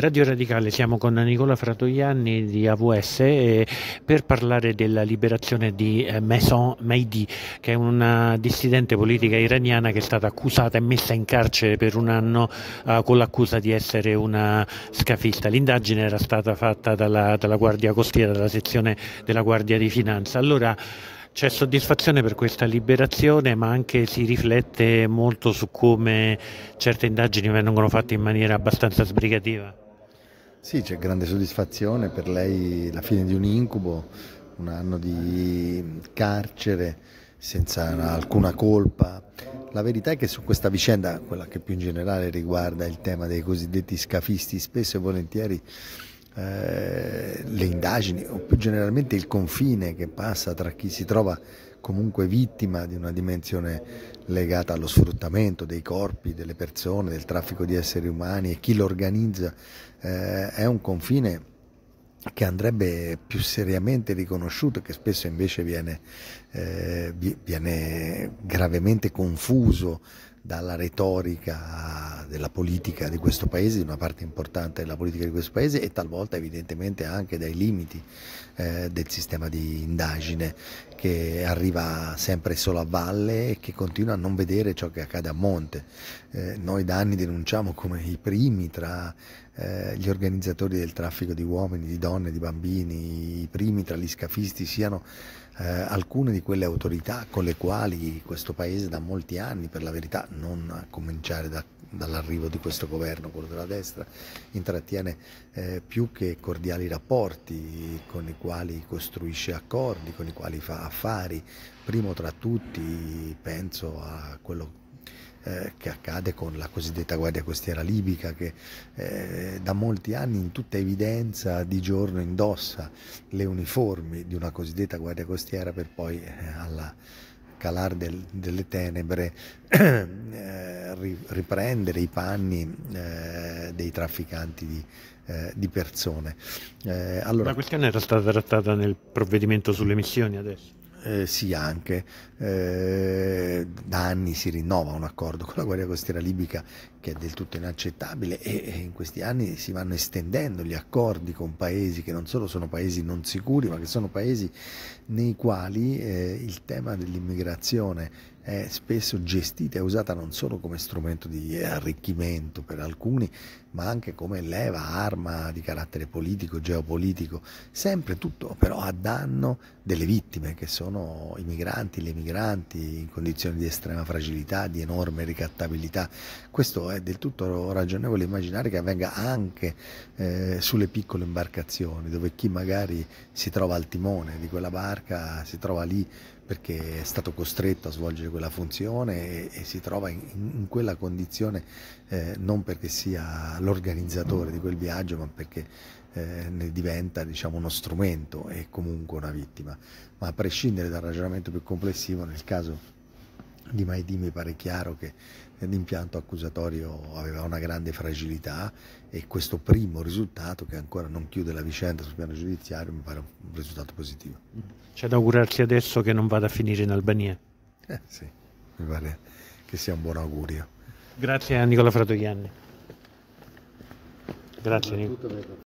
Radio Radicale, siamo con Nicola Fratoianni di AWS eh, per parlare della liberazione di eh, Maison Maidi, che è una dissidente politica iraniana che è stata accusata e messa in carcere per un anno eh, con l'accusa di essere una scafista. L'indagine era stata fatta dalla, dalla Guardia Costiera, dalla sezione della Guardia di Finanza. Allora, c'è soddisfazione per questa liberazione, ma anche si riflette molto su come certe indagini vengono fatte in maniera abbastanza sbrigativa. Sì, c'è grande soddisfazione per lei la fine di un incubo, un anno di carcere senza alcuna colpa. La verità è che su questa vicenda, quella che più in generale riguarda il tema dei cosiddetti scafisti, spesso e volentieri eh, le indagini o più generalmente il confine che passa tra chi si trova comunque vittima di una dimensione legata allo sfruttamento dei corpi, delle persone, del traffico di esseri umani e chi lo organizza, eh, è un confine che andrebbe più seriamente riconosciuto e che spesso invece viene, eh, viene gravemente confuso dalla retorica della politica di questo paese, di una parte importante della politica di questo paese e talvolta evidentemente anche dai limiti eh, del sistema di indagine che arriva sempre solo a valle e che continua a non vedere ciò che accade a monte. Eh, noi da anni denunciamo come i primi tra eh, gli organizzatori del traffico di uomini, di donne, di bambini, i primi tra gli scafisti siano eh, alcune di quelle autorità con le quali questo Paese da molti anni, per la verità, non a cominciare da, dall'arrivo di questo governo, quello della destra, intrattiene eh, più che cordiali rapporti con i quali costruisce accordi, con i quali fa affari, primo tra tutti penso a quello eh, che accade con la cosiddetta guardia costiera libica che eh, da molti anni in tutta evidenza di giorno indossa le uniformi di una cosiddetta guardia costiera per poi eh, alla calar del, delle tenebre eh, riprendere i panni eh, dei trafficanti di, di persone. Allora... La questione era stata trattata nel provvedimento sulle missioni adesso? eh, sì anche, eh, da anni si rinnova un accordo con la Guardia Costiera Libica che è del tutto inaccettabile e in questi anni si vanno estendendo gli accordi con paesi che non solo sono paesi non sicuri, ma che sono paesi nei quali eh, il tema dell'immigrazione è spesso gestita e usata non solo come strumento di arricchimento per alcuni, ma anche come leva, arma di carattere politico, geopolitico, sempre tutto però a danno delle vittime che sono i migranti, le migranti in condizioni di estrema fragilità, di enorme ricattabilità. Questo è è del tutto ragionevole immaginare che avvenga anche eh, sulle piccole imbarcazioni, dove chi magari si trova al timone di quella barca si trova lì perché è stato costretto a svolgere quella funzione e, e si trova in, in quella condizione eh, non perché sia l'organizzatore di quel viaggio, ma perché eh, ne diventa diciamo, uno strumento e comunque una vittima. Ma a prescindere dal ragionamento più complessivo, nel caso di Maidi mi pare chiaro che l'impianto accusatorio aveva una grande fragilità e questo primo risultato che ancora non chiude la vicenda sul piano giudiziario mi pare un risultato positivo. C'è da augurarsi adesso che non vada a finire in Albania. Eh, sì, mi pare che sia un buon augurio. Grazie a Nicola Fratoianni. Grazie Nicola.